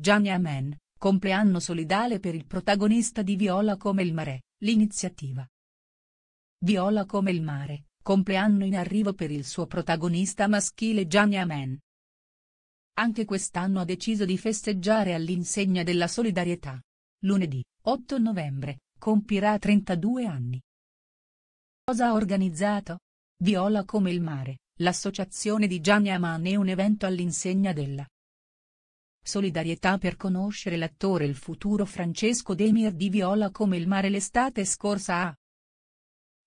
Gianni Amen, compleanno solidale per il protagonista di Viola come il mare, l'iniziativa. Viola come il mare, compleanno in arrivo per il suo protagonista maschile Gianni Amen. Anche quest'anno ha deciso di festeggiare all'insegna della solidarietà. Lunedì, 8 novembre, compirà 32 anni. Cosa ha organizzato? Viola come il mare, l'associazione di Gianni Aman è un evento all'insegna della Solidarietà per conoscere l'attore il futuro Francesco Demir di Viola come il mare l'estate scorsa ha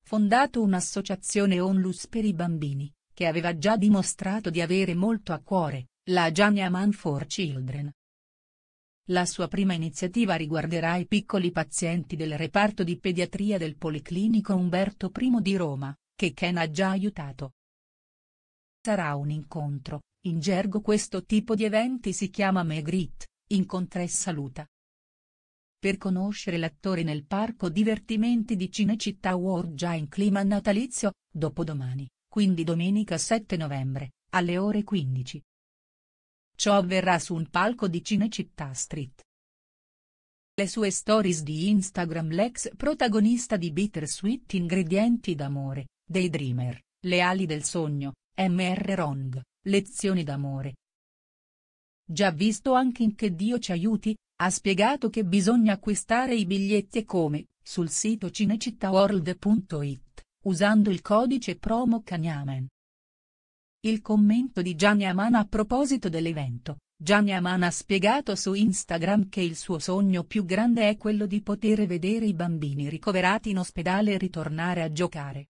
fondato un'associazione Onlus per i bambini, che aveva già dimostrato di avere molto a cuore, la Gianniaman for Children. La sua prima iniziativa riguarderà i piccoli pazienti del reparto di pediatria del Policlinico Umberto I di Roma, che Ken ha già aiutato. Sarà un incontro, in gergo questo tipo di eventi si chiama Megrit, incontra e saluta. Per conoscere l'attore nel parco divertimenti di Cinecittà World già in clima natalizio, dopodomani, quindi domenica 7 novembre, alle ore 15. Ciò avverrà su un palco di Cinecittà Street. Le sue stories di Instagram l'ex protagonista di Bittersweet Ingredienti d'amore, Daydreamer, Le ali del sogno, Mr. Wrong, Lezioni d'amore. Già visto anche in Che Dio ci aiuti, ha spiegato che bisogna acquistare i biglietti e come, sul sito cinecittaworld.it, usando il codice promo Canyaman. Il commento di Gianni Aman a proposito dell'evento, Gianni Aman ha spiegato su Instagram che il suo sogno più grande è quello di poter vedere i bambini ricoverati in ospedale e ritornare a giocare.